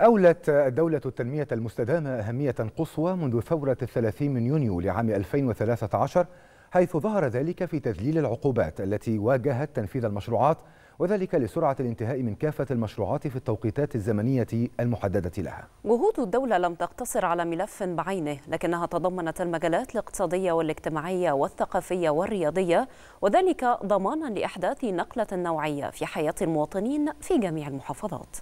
أولت الدولة التنمية المستدامة أهمية قصوى منذ ثورة الثلاثين من يونيو لعام 2013 حيث ظهر ذلك في تذليل العقوبات التي واجهت تنفيذ المشروعات وذلك لسرعة الانتهاء من كافة المشروعات في التوقيتات الزمنية المحددة لها جهود الدولة لم تقتصر على ملف بعينه لكنها تضمنت المجالات الاقتصادية والاجتماعية والثقافية والرياضية وذلك ضمانا لإحداث نقلة نوعية في حياة المواطنين في جميع المحافظات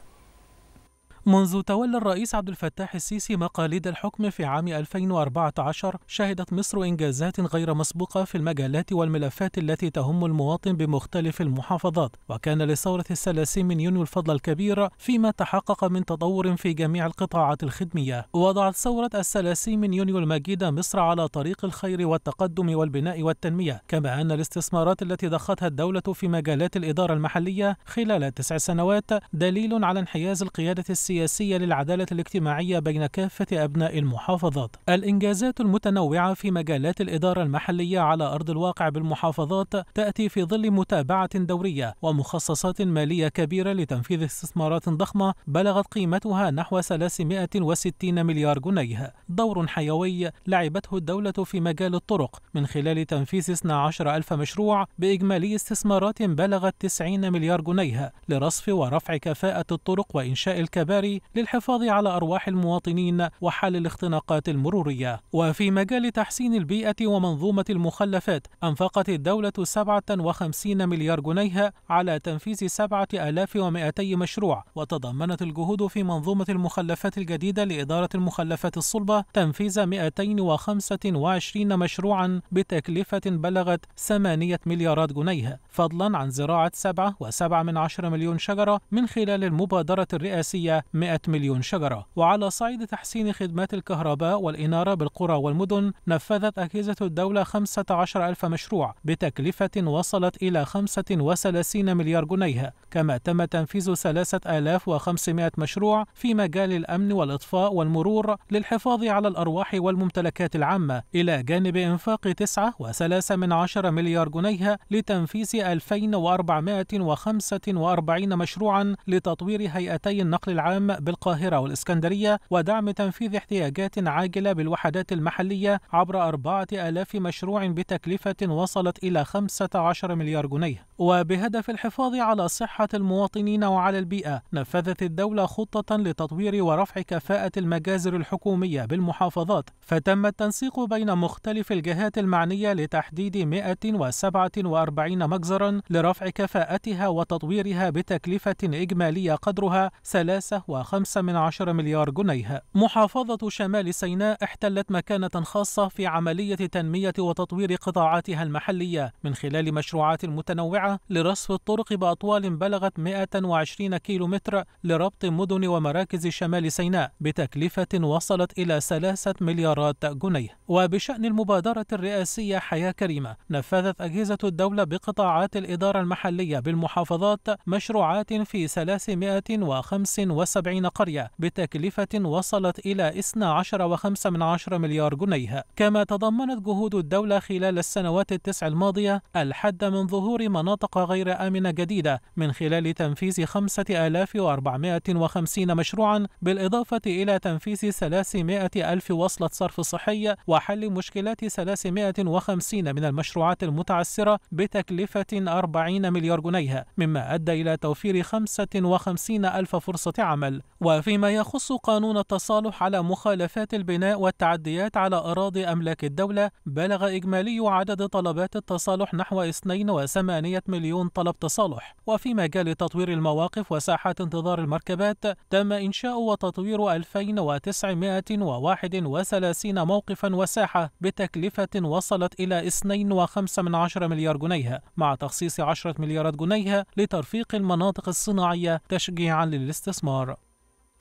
منذ تولى الرئيس عبد الفتاح السيسي مقاليد الحكم في عام 2014 شهدت مصر إنجازات غير مسبوقة في المجالات والملفات التي تهم المواطن بمختلف المحافظات وكان لثورة الثلاثين من يونيو الفضل الكبير فيما تحقق من تطور في جميع القطاعات الخدمية وضعت ثورة الثلاثين من يونيو المجيدة مصر على طريق الخير والتقدم والبناء والتنمية كما أن الاستثمارات التي ضختها الدولة في مجالات الإدارة المحلية خلال تسع سنوات دليل على انحياز القيادة السياسية السياسية للعدالة الاجتماعية بين كافة أبناء المحافظات الإنجازات المتنوعة في مجالات الإدارة المحلية على أرض الواقع بالمحافظات تأتي في ظل متابعة دورية ومخصصات مالية كبيرة لتنفيذ استثمارات ضخمة بلغت قيمتها نحو 360 مليار جنيه دور حيوي لعبته الدولة في مجال الطرق من خلال تنفيذ 12 ألف مشروع بإجمالي استثمارات بلغت 90 مليار جنيه لرصف ورفع كفاءة الطرق وإنشاء الكبار البشري للحفاظ على أرواح المواطنين وحل الاختناقات المرورية وفي مجال تحسين البيئة ومنظومة المخلفات أنفقت الدولة 57 مليار جنيه على تنفيذ 7200 مشروع وتضمنت الجهود في منظومة المخلفات الجديدة لإدارة المخلفات الصلبة تنفيذ 225 مشروعا بتكلفة بلغت 8 مليارات جنيه فضلا عن زراعة 7.7 مليون شجرة من خلال المبادرة الرئاسية 100 مليون شجرة وعلى صعيد تحسين خدمات الكهرباء والإنارة بالقرى والمدن نفذت أجهزة الدولة 15 ألف مشروع بتكلفة وصلت إلى 35 مليار جنيه كما تم تنفيذ 3500 مشروع في مجال الأمن والإطفاء والمرور للحفاظ على الأرواح والممتلكات العامة إلى جانب إنفاق 9.3 مليار جنيه لتنفيذ 2445 مشروعا لتطوير هيئتي النقل العام العام بالقاهرة والإسكندرية ودعم تنفيذ احتياجات عاجلة بالوحدات المحلية عبر 4000 مشروع بتكلفة وصلت إلى 15 مليار جنيه وبهدف الحفاظ على صحة المواطنين وعلى البيئة نفذت الدولة خطة لتطوير ورفع كفاءة المجازر الحكومية بالمحافظات فتم التنسيق بين مختلف الجهات المعنية لتحديد 147 مجزرا لرفع كفاءتها وتطويرها بتكلفة إجمالية قدرها 3.5 مليار جنيه محافظة شمال سيناء احتلت مكانة خاصة في عملية تنمية وتطوير قطاعاتها المحلية من خلال مشروعات متنوعة لرصف الطرق بأطوال بلغت 120 متر لربط مدن ومراكز شمال سيناء بتكلفة وصلت إلى 3 مليارات جنيه وبشأن المبادرة الرئاسية حياة كريمة نفذت أجهزة الدولة بقطاعات الإدارة المحلية بالمحافظات مشروعات في 375 قرية بتكلفة وصلت إلى 12.5 مليار جنيه كما تضمنت جهود الدولة خلال السنوات التسع الماضية الحد من ظهور مناطق مناطق غير آمنة جديدة من خلال تنفيذ 5450 مشروعا بالإضافة إلى تنفيذ 300 ألف وصلة صرف صحية وحل مشكلات 350 من المشروعات المتعثرة بتكلفة 40 مليار جنيه مما أدى إلى توفير 55 ألف فرصة عمل وفيما يخص قانون التصالح على مخالفات البناء والتعديات على أراضي أملاك الدولة بلغ إجمالي عدد طلبات التصالح نحو 82 مليون طلب تصالح وفي مجال تطوير المواقف وساحات انتظار المركبات تم إنشاء وتطوير 2931 موقفا وساحة بتكلفة وصلت إلى 2.5 مليار جنيه مع تخصيص 10 مليارات جنيه لترفيق المناطق الصناعية تشجيعا للاستثمار